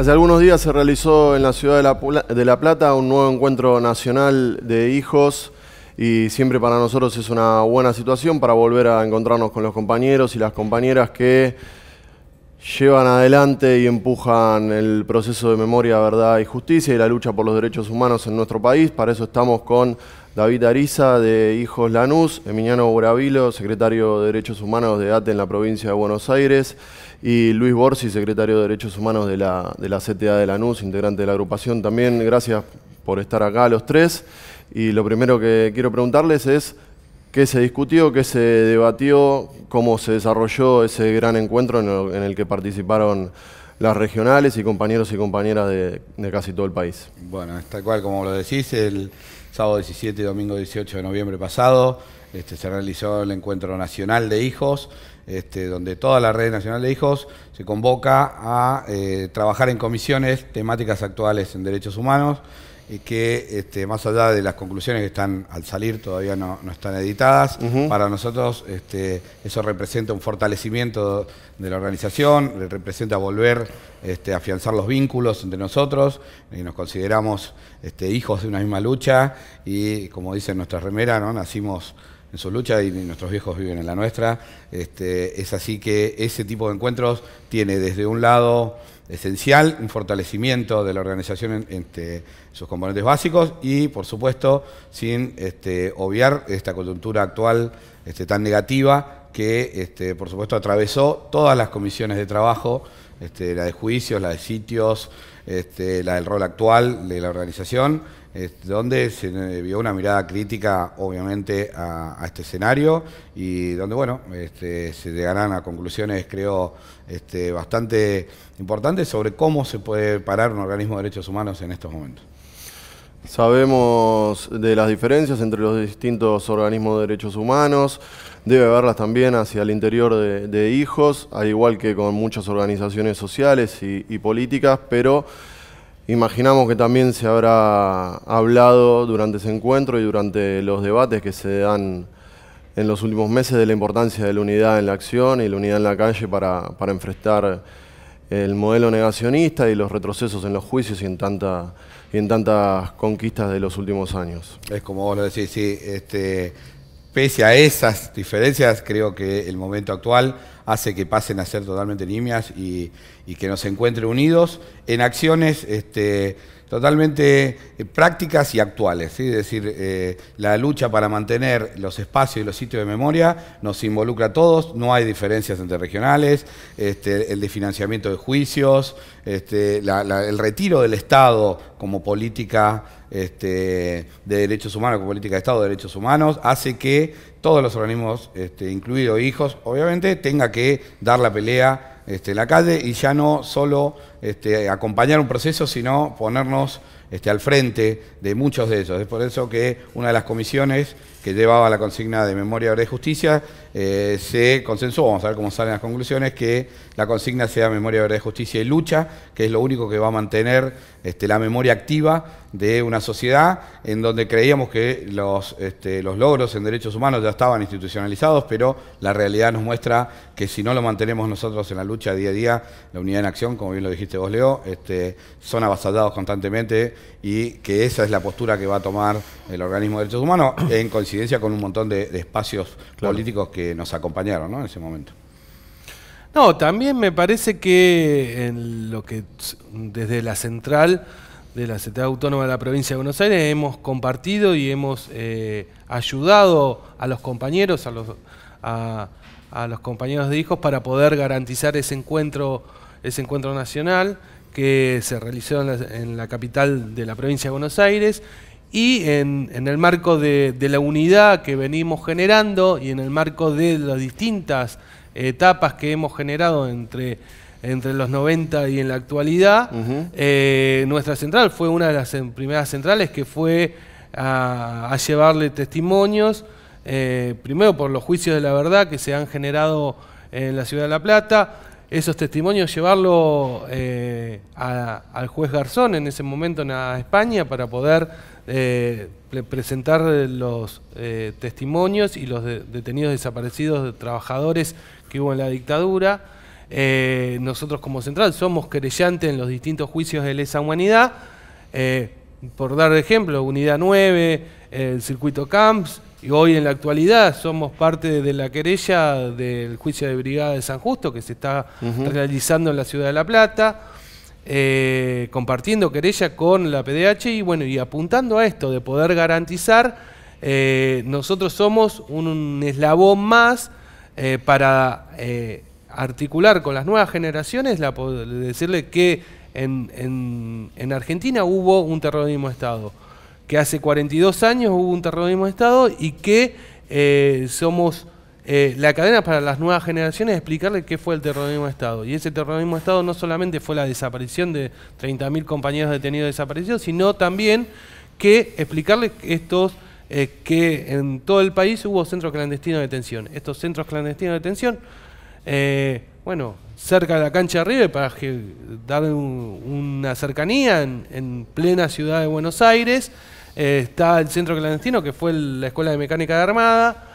Hace algunos días se realizó en la ciudad de la, Plata un nuevo encuentro nacional de hijos y siempre para nosotros es una buena situación para volver a encontrarnos con los compañeros y las compañeras que llevan adelante y empujan el proceso de memoria, verdad y justicia y la lucha por los derechos humanos en nuestro país. Para eso estamos con David Ariza de Hijos Lanús, Emiliano Bravilo, secretario de Derechos Humanos de ATE en la provincia de Buenos Aires y Luis Borsi, secretario de Derechos Humanos de la, de la CTA de Lanús, integrante de la agrupación. También gracias por estar acá los tres. Y lo primero que quiero preguntarles es qué se discutió, qué se debatió, cómo se desarrolló ese gran encuentro en el, que participaron las regionales y compañeros y compañeras de, casi todo el país. Bueno, está cual como lo decís, el, sábado 17 y domingo 18 de noviembre pasado. Este, se realizó el Encuentro Nacional de Hijos, este, donde toda la Red Nacional de Hijos se convoca a eh, trabajar en comisiones temáticas actuales en derechos humanos y que este, más allá de las conclusiones que están al salir todavía no, están editadas, para nosotros este, eso representa un fortalecimiento de la organización, representa volver este, afianzar los vínculos entre nosotros nos consideramos este, hijos de una misma lucha y como dice nuestra remera, ¿no? nacimos en su lucha y nuestros viejos viven en la nuestra. es así que ese tipo de encuentros tiene desde un lado esencial, un fortalecimiento de la organización en, este, sus componentes básicos y, por supuesto, sin este, obviar esta coyuntura actual este, tan negativa que, este, por supuesto, atravesó todas las comisiones de trabajo, la de juicios, la de sitios, la del rol actual de la organización donde se vio una mirada crítica, obviamente, a, este escenario y donde, bueno, este, se llegarán a conclusiones, creo, este, bastante importantes sobre cómo se puede parar un organismo de derechos humanos en estos momentos. Sabemos de las diferencias entre los distintos organismos de derechos humanos, debe haberlas también hacia el interior de, hijos, al igual que con muchas organizaciones sociales y, y políticas, pero Imaginamos que también se habrá hablado durante ese encuentro y durante los debates que se dan en los últimos meses de la importancia de la unidad en la acción y la unidad en la calle para, para enfrentar el modelo negacionista y los retrocesos en los juicios y en, tanta, y en tantas conquistas de los últimos años. Es como vos lo decís, sí, este, Pese a esas diferencias, creo que el momento actual hace que pasen a ser totalmente nimias y, que nos encuentren unidos en acciones este, totalmente eh, prácticas y actuales. Es decir, eh, la lucha para mantener los espacios y los sitios de memoria nos involucra a todos, no hay diferencias entre regionales, este, el desfinanciamiento de juicios, este, el retiro del Estado como política este, de Derechos Humanos, con política de Estado de Derechos Humanos, hace que todos los organismos, este, incluidos hijos, obviamente, tenga que dar la pelea este, en la calle y ya no solo acompañar un proceso, sino ponernos al frente de muchos de ellos. Es por eso que una de las comisiones que llevaba la consigna de memoria, verdad y justicia, eh, se consensuó, vamos a ver cómo salen las conclusiones, que la consigna sea memoria, verdad, justicia y lucha, que es lo único que va a mantener este, la memoria activa de una sociedad en donde creíamos que los, este, los logros en derechos humanos ya estaban institucionalizados, pero la realidad nos muestra que si no lo mantenemos nosotros en la lucha día a día, la unidad en acción, como bien lo dijiste vos, Leo, este, son avasallados constantemente y que esa es la postura que va a tomar el organismo de derechos humanos en con un montón de, espacios políticos que nos acompañaron en ese momento. No, también me parece que en lo que desde la central de la Ciudad Autónoma de la Provincia de Buenos Aires hemos compartido y hemos eh, ayudado a los compañeros, a los, compañeros de hijos para poder garantizar ese encuentro, ese encuentro nacional que se realizó en la, capital de la provincia de Buenos Aires y en, el marco de, la unidad que venimos generando y en el marco de las distintas etapas que hemos generado entre, entre los 90 y en la actualidad, eh, nuestra central fue una de las primeras centrales que fue a, llevarle testimonios, eh, primero por los juicios de la verdad que se han generado en la ciudad de La Plata, esos testimonios llevarlo eh, al juez Garzón en ese momento en España para poder eh, presentar eh, los eh, testimonios y los detenidos desaparecidos de trabajadores que hubo en la dictadura. nosotros como central somos querellantes en los distintos juicios de lesa humanidad. por dar ejemplo, Unidad 9, el circuito Camps, y hoy en la actualidad somos parte de la querella del juicio de brigada de San Justo que se está realizando en la ciudad de La Plata. Eh, compartiendo querella con la PDH y bueno, y apuntando a esto de poder garantizar, eh, nosotros somos un, eslabón más eh, para articular con las nuevas generaciones, la, decirle que en, en Argentina hubo un terrorismo de Estado, que hace 42 años hubo un terrorismo de Estado y que somos eh, la cadena para las nuevas generaciones es explicarle qué fue el terrorismo de Estado. Y ese terrorismo de Estado no solamente fue la desaparición de 30.000 compañeros detenidos desaparecidos, sino también que explicarle estos eh, que en todo el país hubo centros clandestinos de detención. Estos centros clandestinos de detención, eh, bueno, cerca de la cancha de River para que, una cercanía en, plena ciudad de Buenos Aires, está el centro clandestino que fue la Escuela de Mecánica de Armada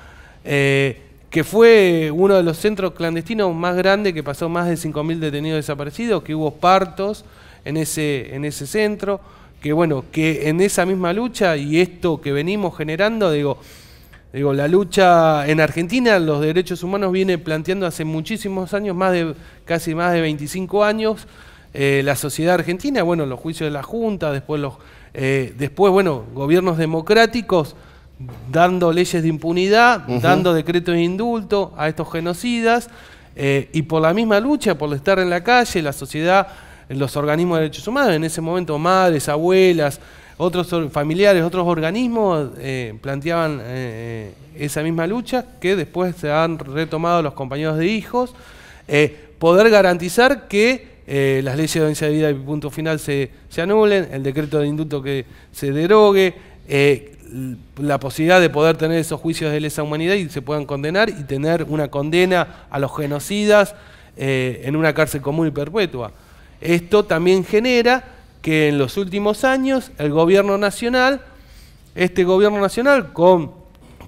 que fue uno de los centros clandestinos más grandes, que pasó más de 5.000 detenidos desaparecidos, que hubo partos en ese, en ese centro, que bueno, que en esa misma lucha y esto que venimos generando, digo, digo, la lucha en Argentina, los derechos humanos viene planteando hace muchísimos años, más de casi más de 25 años, eh, la sociedad argentina, bueno, los juicios de la Junta, después los, eh, después, bueno, gobiernos democráticos dando leyes de impunidad, dando decretos de indulto a estos genocidas, eh, y por la misma lucha, por estar en la calle, la sociedad, los organismos de derechos humanos, en ese momento madres, abuelas, otros familiares, otros organismos eh, planteaban eh, esa misma lucha que después se han retomado los compañeros de hijos, poder garantizar que las leyes de audiencia de vida y punto final se, anulen, el decreto de indulto que se derogue, la posibilidad de poder tener esos juicios de lesa humanidad y se puedan condenar y tener una condena a los genocidas eh, en una cárcel común y perpetua. Esto también genera que en los últimos años el gobierno nacional, este gobierno nacional con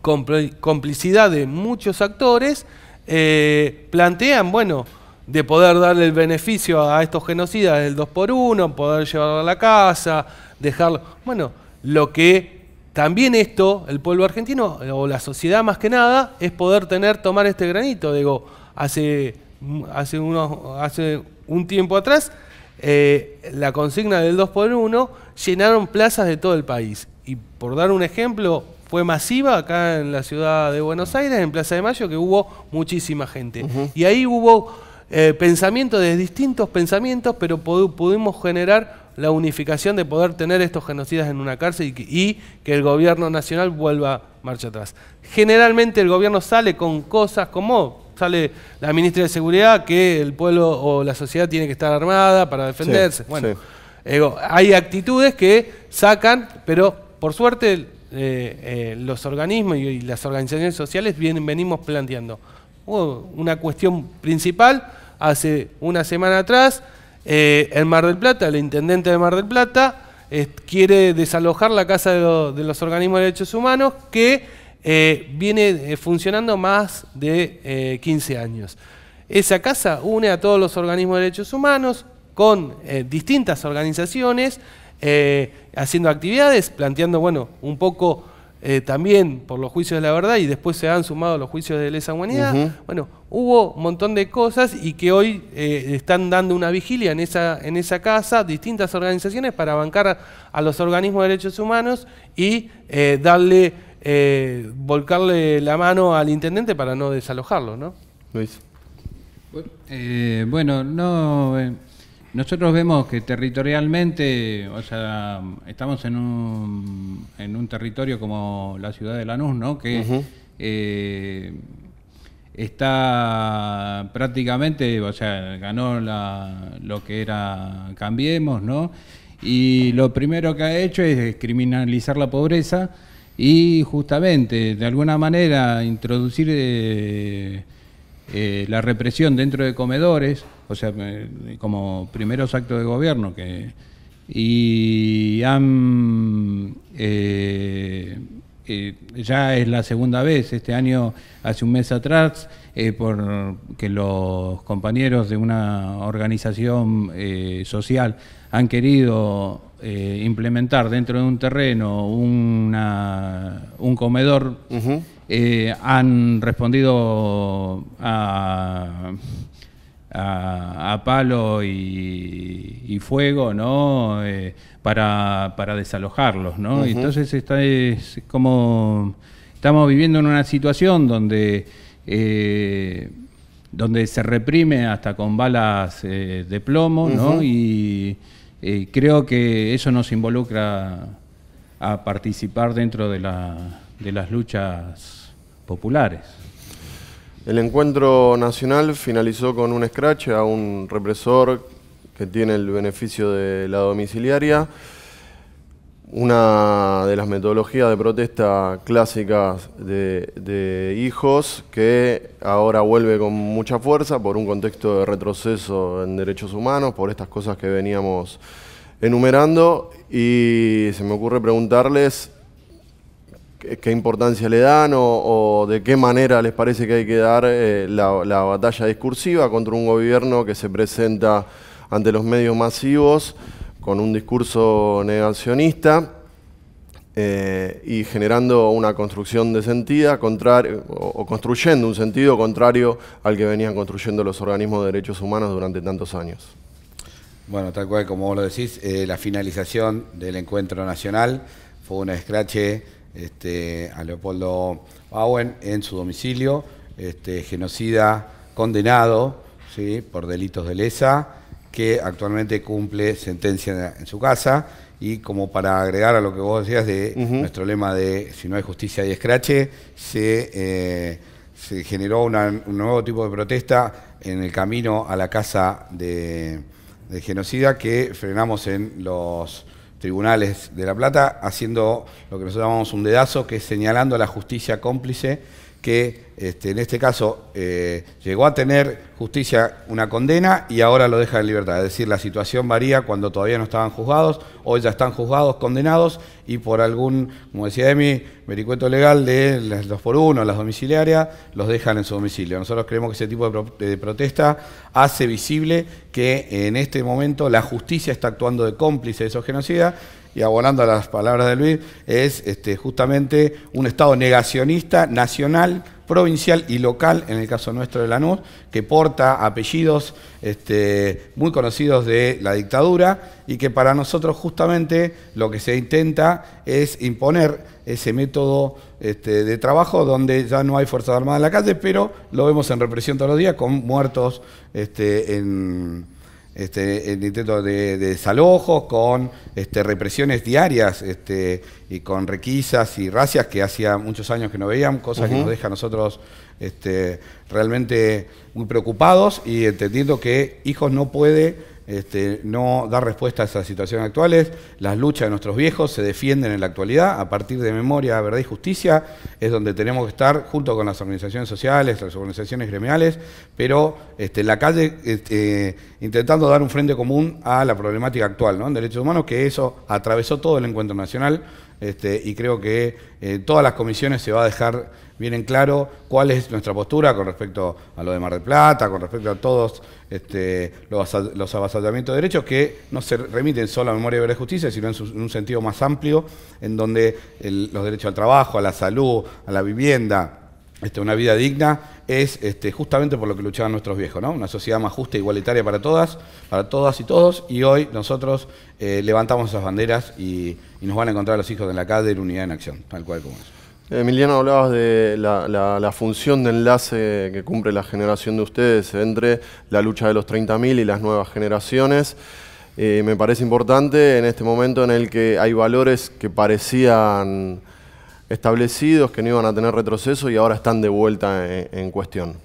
complicidad de muchos actores, eh, plantean, bueno, de poder darle el beneficio a estos genocidas del 2 por 1 poder llevarlo a la casa, dejarlo, bueno, lo que también esto, el pueblo argentino, eh, o la sociedad más que nada, es poder tener, tomar este granito. Digo, hace, mm, hace, unos, hace un tiempo atrás, eh, la consigna del 2 por 1 llenaron plazas de todo el país. Y por dar un ejemplo, fue masiva acá en la ciudad de Buenos Aires, en Plaza de Mayo, que hubo muchísima gente. Y ahí hubo eh, pensamientos de distintos pensamientos, pero pudimos generar la unificación de poder tener estos genocidas en una cárcel y que, el gobierno nacional vuelva marcha atrás. Generalmente el gobierno sale con cosas como sale la ministra de Seguridad que el pueblo o la sociedad tiene que estar armada para defenderse. bueno, eh, hay actitudes que sacan, pero por suerte eh, eh, los organismos y, las organizaciones sociales vienen, venimos planteando. una cuestión principal hace una semana atrás el eh, Mar del Plata, el intendente de Mar del Plata eh, quiere desalojar la Casa de, los Organismos de Derechos Humanos que eh, viene funcionando más de 15 años. Esa casa une a todos los organismos de derechos humanos con distintas organizaciones, haciendo actividades, planteando bueno, un poco eh, también por los juicios de la verdad y después se han sumado los juicios de lesa humanidad. Bueno, hubo un montón de cosas y que hoy eh, están dando una vigilia en esa, en esa casa, distintas organizaciones, para bancar a, los organismos de derechos humanos y eh, darle, volcarle la mano al intendente para no desalojarlo, ¿no? Luis. Bueno, no nosotros vemos que territorialmente, o sea, estamos en un, en un territorio como la ciudad de Lanús, ¿no? Que eh, está prácticamente, o sea, ganó lo que era Cambiemos, ¿no? Y lo primero que ha hecho es criminalizar la pobreza y justamente, de alguna manera, introducir... Eh, eh, la represión dentro de comedores, o sea, como primeros actos de gobierno que y han eh, eh, ya es la segunda vez este año hace un mes atrás por que los compañeros de una organización social han querido implementar dentro de un terreno un comedor eh, han respondido a, a, palo y, fuego, ¿no? Eh, para, para, desalojarlos, ¿no? Entonces está es como estamos viviendo en una situación donde eh, donde se reprime hasta con balas de plomo, ¿no? Y creo que eso nos involucra a participar dentro de la de las luchas populares. El encuentro nacional finalizó con un scratch a un represor que tiene el beneficio de la domiciliaria. Una de las metodologías de protesta clásicas de, de hijos que ahora vuelve con mucha fuerza por un contexto de retroceso en derechos humanos, por estas cosas que veníamos enumerando. Y se me ocurre preguntarles qué, importancia le dan o, de qué manera les parece que hay que dar eh, la, batalla discursiva contra un gobierno que se presenta ante los medios masivos con un discurso negacionista. Eh, y generando una construcción de sentido o, o, construyendo un sentido contrario al que venían construyendo los organismos de derechos humanos durante tantos años. Bueno, tal cual como vos lo decís, eh, la finalización del encuentro nacional fue una escrache este, a Leopoldo Bauen en su domicilio, este, genocida condenado por delitos de lesa, que actualmente cumple sentencia en su casa. Y como para agregar a lo que vos decías de nuestro lema de si no hay justicia hay escrache, se, eh, se generó un nuevo tipo de protesta en el camino a la casa de genocida que frenamos en los tribunales de La Plata haciendo lo que nosotros llamamos un dedazo, que es señalando a la justicia cómplice que este, en este caso eh, llegó a tener justicia una condena y ahora lo deja en libertad. Es decir, la situación varía cuando todavía no estaban juzgados, hoy ya están juzgados, condenados y por algún, como decía Emi, vericueto legal de los por uno, las domiciliarias, los dejan en su domicilio. Nosotros creemos que ese tipo de, de protesta hace visible que en este momento la justicia está actuando de cómplice de esos genocidas y abonando a las palabras de Luis, es este, justamente un Estado negacionista nacional, provincial y local, en el caso nuestro de Lanús, que porta apellidos este, muy conocidos de la dictadura y que para nosotros justamente lo que se intenta es imponer ese método este, de trabajo donde ya no hay fuerza Armadas en la calle, pero lo vemos en represión todos los días con muertos en este, el intento de, desalojo, con este, represiones diarias este, y con requisas y racias que hacía muchos años que no veían, cosas que nos deja a nosotros este, realmente muy preocupados y entendiendo que hijos no puede este, no da respuesta a esas situaciones actuales. Las luchas de nuestros viejos se defienden en la actualidad a partir de memoria, verdad y justicia, es donde tenemos que estar junto con las organizaciones sociales, las organizaciones gremiales, pero este, la calle este, intentando dar un frente común a la problemática actual ¿no? en derechos humanos, que eso atravesó todo el encuentro nacional este, y creo que en eh, todas las comisiones se va a dejar bien en claro cuál es nuestra postura con respecto a lo de Mar del Plata, con respecto a todos este, los, los avasallamientos de derechos que no se remiten solo a memoria de la justicia, sino en, un sentido más amplio, en donde los derechos al trabajo, a la salud, a la vivienda, este, una vida digna es este, justamente por lo que luchaban nuestros viejos, ¿no? Una sociedad más justa e igualitaria para todas, para todas y todos, y hoy nosotros eh, levantamos esas banderas y, nos van a encontrar los hijos de la calle unidad en acción, tal cual como es. Emiliano, hablabas de la, función de enlace que cumple la generación de ustedes entre la lucha de los 30.000 y las nuevas generaciones. Eh, me parece importante en este momento en el que hay valores que parecían establecidos, que no iban a tener retroceso y ahora están de vuelta en, cuestión.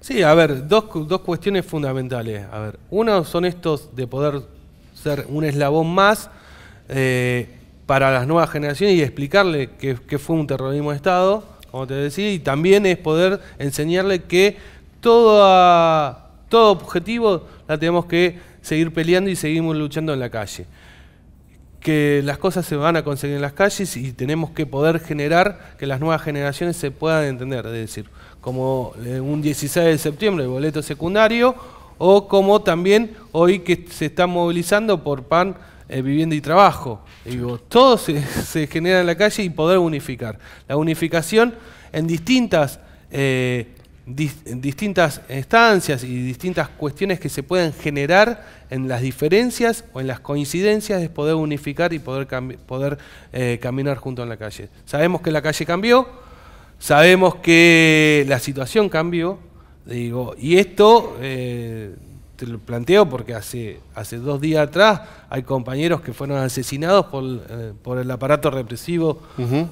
Sí, a ver, dos, dos, cuestiones fundamentales. A ver, uno son estos de poder ser un eslabón más eh, para las nuevas generaciones y explicarle qué fue un terrorismo de Estado, como te decía, y también es poder enseñarle que todo objetivo la tenemos que seguir peleando y seguimos luchando en la calle que las cosas se van a conseguir en las calles y tenemos que poder generar que las nuevas generaciones se puedan entender, es decir, como eh, un 16 de septiembre el boleto secundario o como también hoy que se está movilizando por pan, eh, vivienda y trabajo. todo se, genera en la calle y poder unificar. La unificación en distintas eh, distintas instancias y distintas cuestiones que se pueden generar en las diferencias o en las coincidencias es poder unificar y poder, poder eh, caminar junto en la calle. Sabemos que la calle cambió, sabemos que la situación cambió, digo, y esto eh, te lo planteo porque hace, hace dos días atrás hay compañeros que fueron asesinados por, eh, el aparato represivo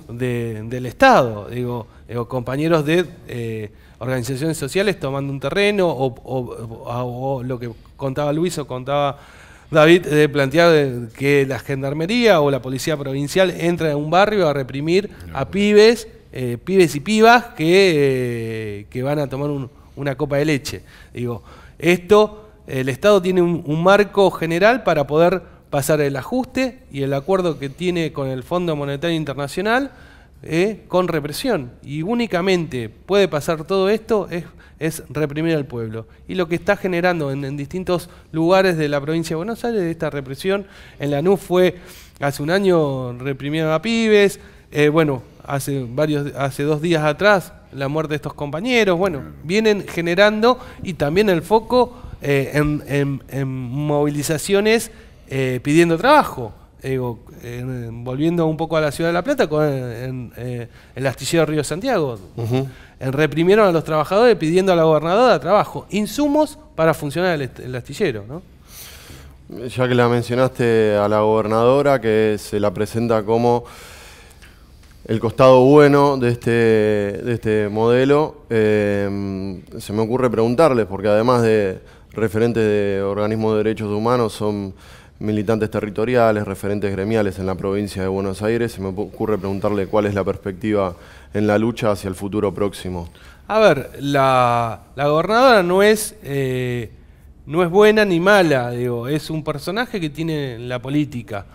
del Estado, digo, compañeros de organizaciones sociales tomando un terreno o, lo que contaba Luis o contaba David de plantear que la gendarmería o la policía provincial entra en un barrio a reprimir a pibes, eh, pibes y pibas que, eh, que van a tomar una copa de leche. Digo, esto, el Estado tiene un, un, marco general para poder pasar el ajuste y el acuerdo que tiene con el Fondo Monetario Internacional ¿eh? con represión. Y únicamente puede pasar todo esto es, reprimir al pueblo. Y lo que está generando en, distintos lugares de la provincia de Buenos Aires, esta represión, en La Nu fue hace un año reprimieron a pibes, eh, bueno, hace, varios, hace dos días atrás la muerte de estos compañeros, bueno, vienen generando y también el foco eh, en, en, movilizaciones pidiendo trabajo volviendo un poco a la ciudad de La Plata, con en, eh, el astillero Río Santiago, reprimieron a los trabajadores pidiendo a la gobernadora trabajo, insumos para funcionar el, astillero. Ya que la mencionaste a la gobernadora, que se la presenta como el costado bueno de este, de este modelo, eh, se me ocurre preguntarle, porque además de referentes de organismos de derechos humanos, son militantes territoriales, referentes gremiales en la provincia de Buenos Aires, se me ocurre preguntarle cuál es la perspectiva en la lucha hacia el futuro próximo. A ver, la, gobernadora no es, eh, no es buena ni mala, digo, es un personaje que tiene la política.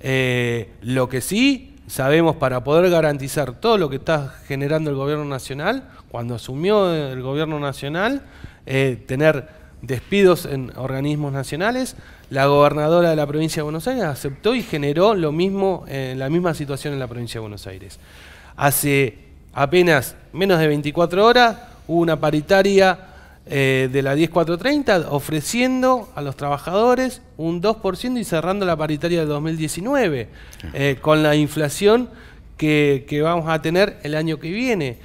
Eh, lo que sí sabemos para poder garantizar todo lo que está generando el gobierno nacional, cuando asumió el gobierno nacional, eh, tener despidos en organismos nacionales, la gobernadora de la provincia de Buenos Aires aceptó y generó lo mismo, en eh, la misma situación en la provincia de Buenos Aires. Hace apenas menos de 24 horas hubo una paritaria eh, de la 10430 ofreciendo a los trabajadores un 2% y cerrando la paritaria del 2019 eh, con la inflación que, vamos a tener el año que viene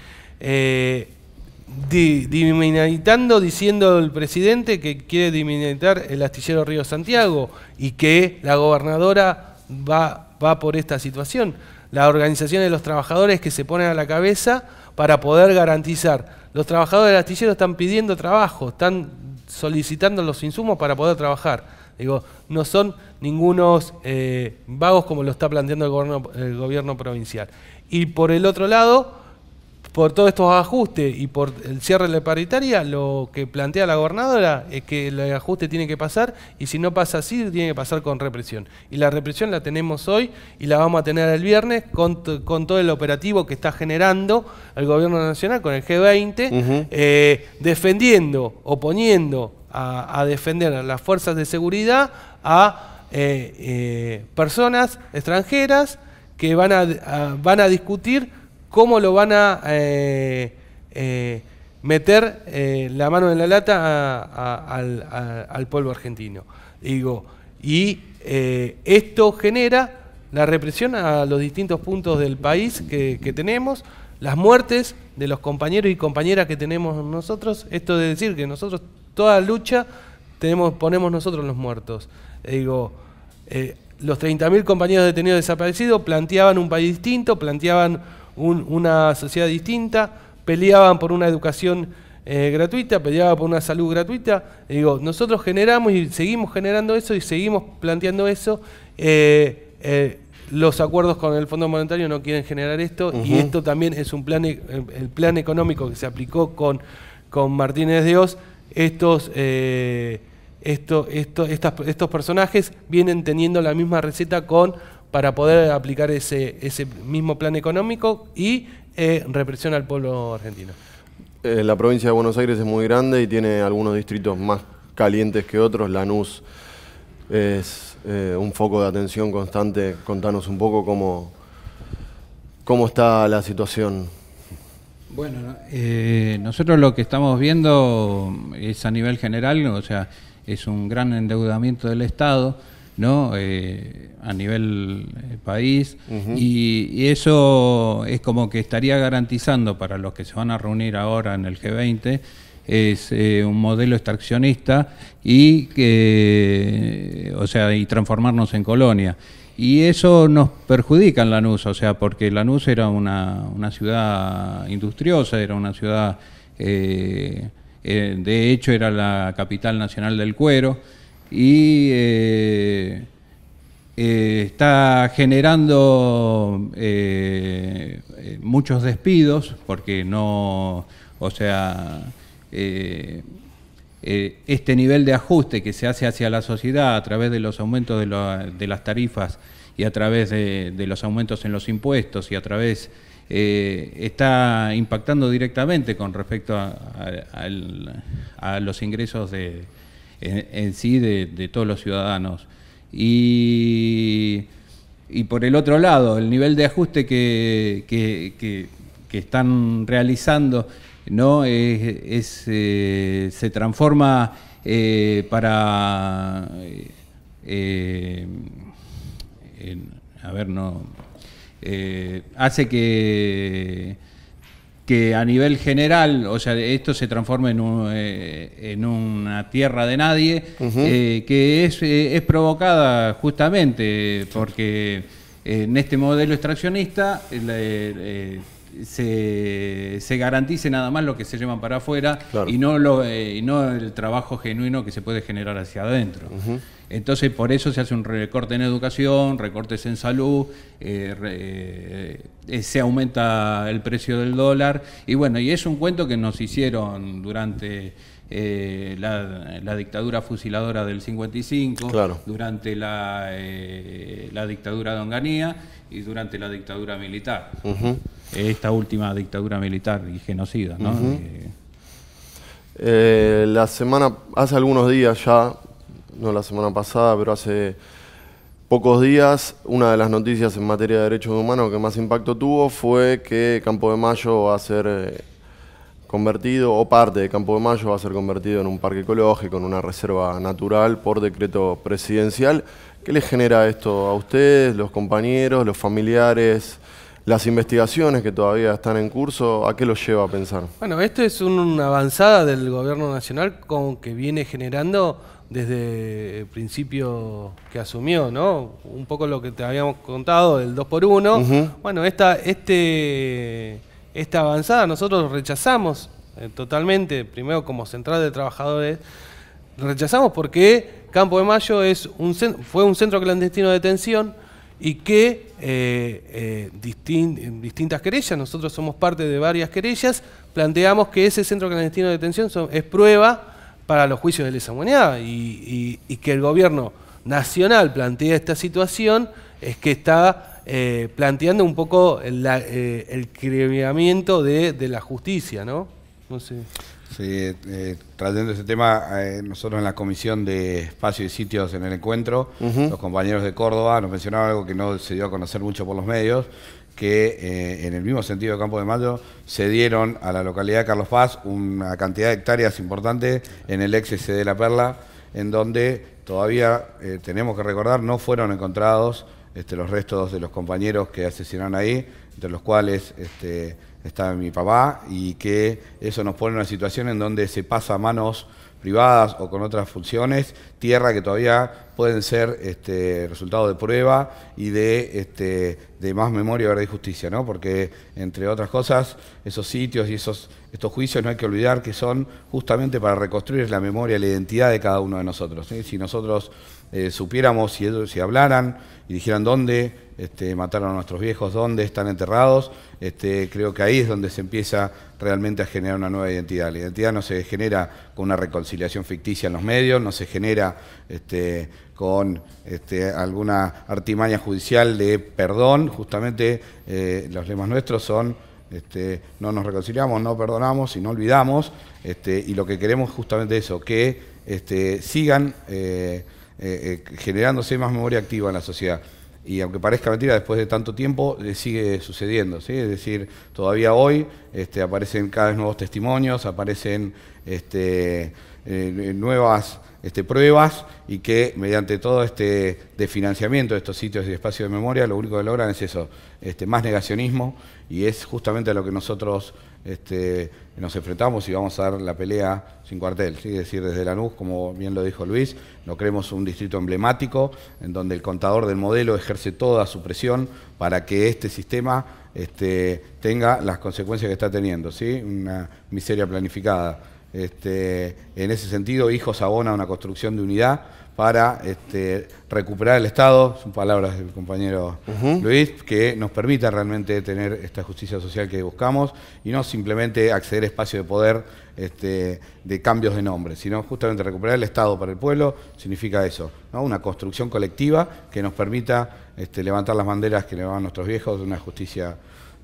di, diciendo el presidente que quiere disminuir el astillero Río Santiago y que la gobernadora va, va por esta situación. La organización de los trabajadores que se ponen a la cabeza para poder garantizar. Los trabajadores del astillero están pidiendo trabajo, están solicitando los insumos para poder trabajar. Digo, no son ningunos eh, vagos como lo está planteando el el gobierno provincial. Y por el otro lado, por todos estos ajustes y por el cierre de la paritaria, lo que plantea la gobernadora es que el ajuste tiene que pasar y si no pasa así, tiene que pasar con represión. Y la represión la tenemos hoy y la vamos a tener el viernes con, todo el operativo que está generando el gobierno nacional con el G20, eh, defendiendo, oponiendo a, defender a las fuerzas de seguridad a eh, eh, personas extranjeras que van van a discutir cómo lo van a eh, eh, meter eh, la mano en la lata al, pueblo argentino. Digo, y esto genera la represión a los distintos puntos del país que, tenemos, las muertes de los compañeros y compañeras que tenemos nosotros, esto de decir que nosotros toda lucha tenemos, ponemos nosotros los muertos. Digo, los 30.000 compañeros detenidos desaparecidos planteaban un país distinto, planteaban una sociedad distinta, peleaban por una educación eh, gratuita, peleaban por una salud gratuita. digo, nosotros generamos y seguimos generando eso y seguimos planteando eso. Eh, eh, los acuerdos con el Fondo Monetario no quieren generar esto y esto también es un plan, e, el, plan económico que se aplicó con, con Martínez de Oz. Estos, esto, esto, estos personajes vienen teniendo la misma receta con para poder aplicar ese, ese mismo plan económico y eh, represión al pueblo argentino. Eh, la provincia de Buenos Aires es muy grande y tiene algunos distritos más calientes que otros. Lanús es eh, un foco de atención constante. Contanos un poco cómo, cómo está la situación. Bueno, nosotros lo que estamos viendo es a nivel general, o sea, es un gran endeudamiento del Estado ¿no? Eh, a nivel eh, país. y, eso es como que estaría garantizando para los que se van a reunir ahora en el G20 es eh, un modelo extraccionista y que o sea y transformarnos en colonia y eso nos perjudica en Lanús o sea porque Lanús era una, una ciudad industriosa era una ciudad de hecho era la capital nacional del cuero y eh, eh, está generando eh, muchos despidos porque no, o sea, este nivel de ajuste que se hace hacia la sociedad a través de los aumentos de, las tarifas y a través de, los aumentos en los impuestos y a través está impactando directamente con respecto a los ingresos de, en, sí de, todos los ciudadanos. Y, y, por el otro lado, el nivel de ajuste que, están realizando ¿no? Es, eh, se transforma eh, para... Eh, a ver, no... hace que que a nivel general, o sea, esto se transforma en, eh, una tierra de nadie, eh, que es, eh, es, provocada justamente porque en este modelo extraccionista se, se, garantice nada más lo que se llevan para afuera y, no lo, eh, no el trabajo genuino que se puede generar hacia adentro. Entonces, por eso se hace un recorte en educación, recortes en salud, eh, eh, se aumenta el precio del dólar. Y bueno, y es un cuento que nos hicieron durante la, dictadura fusiladora del 55, durante la, la dictadura de Onganía y durante la dictadura militar esta última dictadura militar y genocida. ¿no? Eh, eh, la semana, hace algunos días ya, no la semana pasada, pero hace pocos días, una de las noticias en materia de derechos humanos que más impacto tuvo fue que Campo de Mayo va a ser eh, convertido, o parte de Campo de Mayo va a ser convertido en un parque ecológico, en una reserva natural por decreto presidencial. ¿Qué le genera esto a ustedes, los compañeros, los familiares? las investigaciones que todavía están en curso, ¿a qué los lleva a pensar? Bueno, esto es una avanzada del gobierno nacional con, que viene generando desde el principio que asumió, ¿no? Un poco lo que te habíamos contado el 2 por 1 Bueno, esta, este, esta avanzada nosotros rechazamos eh, totalmente, primero como central de trabajadores, rechazamos porque Campo de Mayo es un, fue un centro clandestino de detención y que eh, eh distintas querellas, nosotros somos parte de varias querellas, planteamos que ese centro clandestino de detención es prueba para los juicios de lesa humanidad y, que el gobierno nacional plantea esta situación es que está eh, planteando un poco eh, el, de, de, la justicia, ¿no? no sé. Sí, eh, trayendo ese tema, eh, nosotros en la comisión de espacio y sitios en el encuentro, los compañeros de Córdoba nos mencionaron algo que no se dio a conocer mucho por los medios, que eh, en el mismo sentido de Campo de Mayo se dieron a la localidad de Carlos Paz una cantidad de hectáreas importante en el ex de La Perla, en donde todavía tenemos que recordar, no fueron encontrados este, los restos de los compañeros que asesinaron ahí, entre los cuales... Este, está mi papá, y que eso nos pone en una situación en donde se pasa a manos privadas o con otras funciones, tierra que todavía pueden ser este, resultado de prueba y de este, de más memoria, verdad y justicia, ¿no? Porque, entre otras cosas, esos sitios y esos, estos juicios no hay que olvidar que son justamente para reconstruir la memoria, la identidad de cada uno de nosotros. Si nosotros eh, supiéramos, si, si hablaran y dijeran dónde este, mataron a nuestros viejos, dónde están enterrados, este, creo que ahí es donde se empieza realmente a generar una nueva identidad. La identidad no se genera con una reconciliación ficticia en los medios, no se genera este, con este, alguna artimaña judicial de perdón, justamente eh, los lemas nuestros son este, no nos reconciliamos, no perdonamos y no olvidamos, este, y lo que queremos es justamente eso, que sigan eh, eh, generándose más memoria activa en la sociedad. Y aunque parezca mentira, después de tanto tiempo sigue sucediendo, ¿sí? Es decir, todavía hoy aparecen cada vez nuevos testimonios, aparecen nuevas este, pruebas y que mediante todo este de de estos sitios y espacios de memoria lo único que logran es eso, este, más negacionismo y es justamente a lo que nosotros este, nos enfrentamos y vamos a dar la pelea sin cuartel, es decir, desde la Lanús, como bien lo dijo Luis, no creemos un distrito emblemático en donde el contador del modelo ejerce toda su presión para que este sistema este, tenga las consecuencias que está teniendo, una miseria planificada este, en ese sentido, hijos abona una construcción de unidad para este, recuperar el Estado, son palabras del compañero Luis, que nos permita realmente tener esta justicia social que buscamos y no simplemente acceder a espacio de poder este, de cambios de nombre, sino justamente recuperar el Estado para el pueblo significa eso, una construcción colectiva que nos permita este, levantar las banderas que levantaban nuestros viejos de una justicia,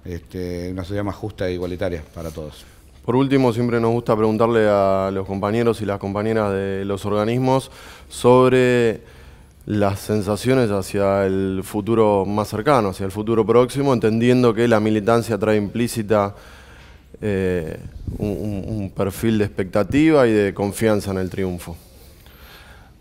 este, una sociedad más justa e igualitaria para todos. Por último, siempre nos gusta preguntarle a los compañeros y las compañeras de los organismos sobre las sensaciones hacia el futuro más cercano, hacia el futuro próximo, entendiendo que la militancia trae implícita eh, un, perfil de expectativa y de confianza en el triunfo.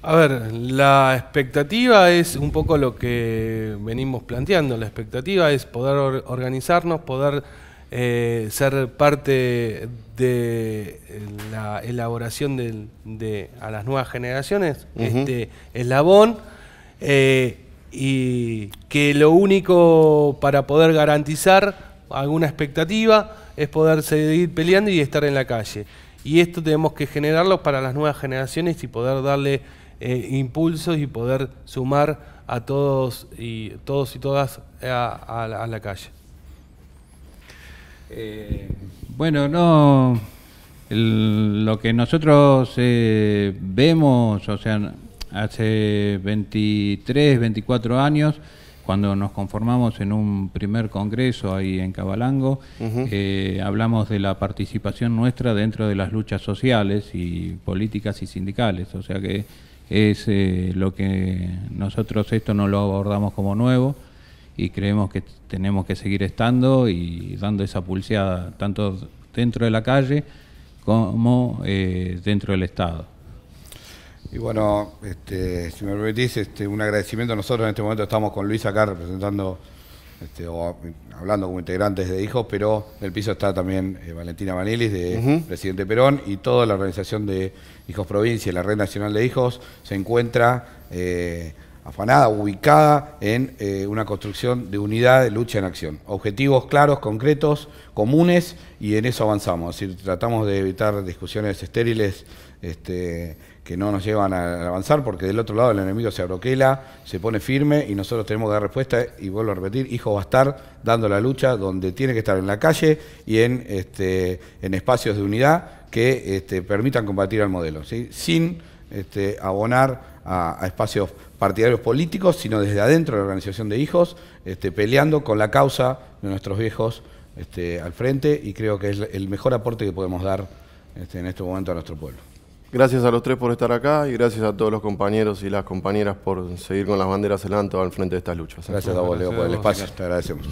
A ver, la expectativa es un poco lo que venimos planteando. La expectativa es poder organizarnos, poder eh, ser parte de la elaboración de, a las nuevas generaciones, este eslabón, eh, y que lo único para poder garantizar alguna expectativa es poder seguir peleando y estar en la calle. Y esto tenemos que generarlo para las nuevas generaciones y poder darle eh, impulsos y poder sumar a todos y todos y todas a la calle. Eh, bueno, no. lo que nosotros eh, vemos, o sea, hace 23, 24 años, cuando nos conformamos en un primer congreso ahí en Cabalango, eh, hablamos de la participación nuestra dentro de las luchas sociales y políticas y sindicales, o sea que es lo que nosotros esto no lo abordamos como nuevo, y creemos que tenemos que seguir estando y dando esa pulseada tanto dentro de la calle como eh, dentro del Estado. Y bueno, este, si me permitís, este, un agradecimiento. Nosotros en este momento estamos con Luis acá representando este, o hablando como integrantes de Hijos, pero en el piso está también eh, Valentina Manilis, de Presidente Perón, y toda la organización de Hijos Provincia y la Red Nacional de Hijos se encuentra. Eh, afanada, ubicada en eh, una construcción de unidad de lucha en acción. Objetivos claros, concretos, comunes y en eso avanzamos. tratamos de evitar discusiones estériles este, que no nos llevan a avanzar porque del otro lado el enemigo se abroquela, se pone firme y nosotros tenemos que dar respuesta y vuelvo a repetir, hijo va a estar dando la lucha donde tiene que estar en la calle y en, este, espacios de unidad que este, permitan combatir al modelo, sin abonar a espacios partidarios políticos, sino desde adentro de la organización de hijos, este, peleando con la causa de nuestros viejos este, al frente y creo que es el mejor aporte que podemos dar este, en este momento a nuestro pueblo. Gracias a los tres por estar acá y gracias a todos los compañeros y las compañeras por seguir con las banderas en al frente de estas luchas. Gracias a vos, Leo, por el espacio. Te agradecemos.